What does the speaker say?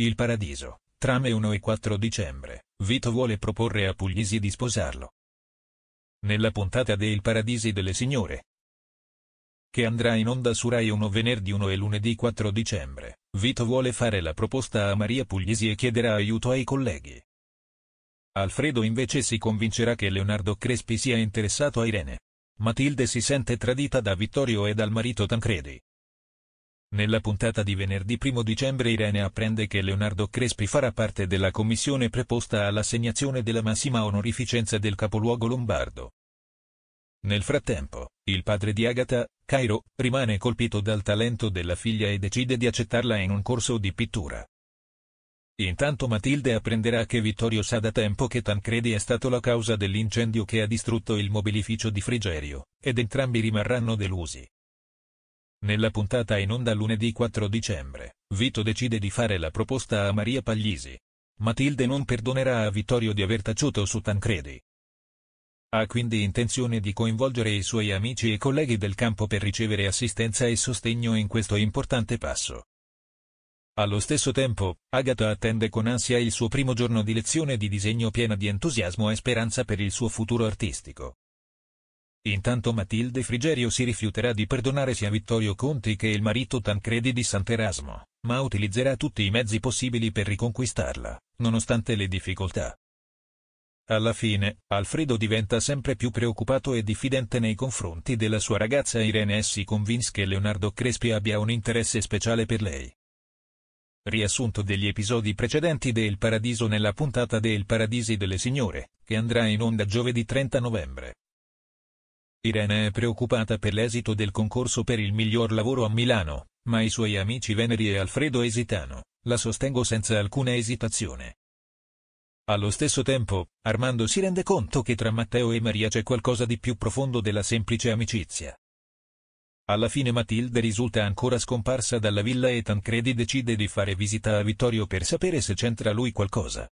Il Paradiso, trame 1 e 4 dicembre, Vito vuole proporre a Puglisi di sposarlo. Nella puntata de Il Paradisi delle Signore, che andrà in onda su Rai 1 venerdì 1 e lunedì 4 dicembre, Vito vuole fare la proposta a Maria Puglisi e chiederà aiuto ai colleghi. Alfredo invece si convincerà che Leonardo Crespi sia interessato a Irene. Matilde si sente tradita da Vittorio e dal marito Tancredi. Nella puntata di venerdì 1 dicembre Irene apprende che Leonardo Crespi farà parte della commissione preposta all'assegnazione della massima onorificenza del capoluogo lombardo. Nel frattempo, il padre di Agatha, Cairo, rimane colpito dal talento della figlia e decide di accettarla in un corso di pittura. Intanto Matilde apprenderà che Vittorio sa da tempo che Tancredi è stato la causa dell'incendio che ha distrutto il mobilificio di Frigerio, ed entrambi rimarranno delusi. Nella puntata in onda lunedì 4 dicembre, Vito decide di fare la proposta a Maria Paglisi. Matilde non perdonerà a Vittorio di aver taciuto su Tancredi. Ha quindi intenzione di coinvolgere i suoi amici e colleghi del campo per ricevere assistenza e sostegno in questo importante passo. Allo stesso tempo, Agata attende con ansia il suo primo giorno di lezione di disegno piena di entusiasmo e speranza per il suo futuro artistico. Intanto Matilde Frigerio si rifiuterà di perdonare sia Vittorio Conti che il marito Tancredi di Sant'Erasmo, ma utilizzerà tutti i mezzi possibili per riconquistarla, nonostante le difficoltà. Alla fine, Alfredo diventa sempre più preoccupato e diffidente nei confronti della sua ragazza Irene e si convince che Leonardo Crespi abbia un interesse speciale per lei. Riassunto degli episodi precedenti del Paradiso nella puntata del Paradisi delle Signore, che andrà in onda giovedì 30 novembre. Irene è preoccupata per l'esito del concorso per il miglior lavoro a Milano, ma i suoi amici Veneri e Alfredo esitano, la sostengo senza alcuna esitazione. Allo stesso tempo, Armando si rende conto che tra Matteo e Maria c'è qualcosa di più profondo della semplice amicizia. Alla fine Matilde risulta ancora scomparsa dalla villa e Tancredi decide di fare visita a Vittorio per sapere se c'entra lui qualcosa.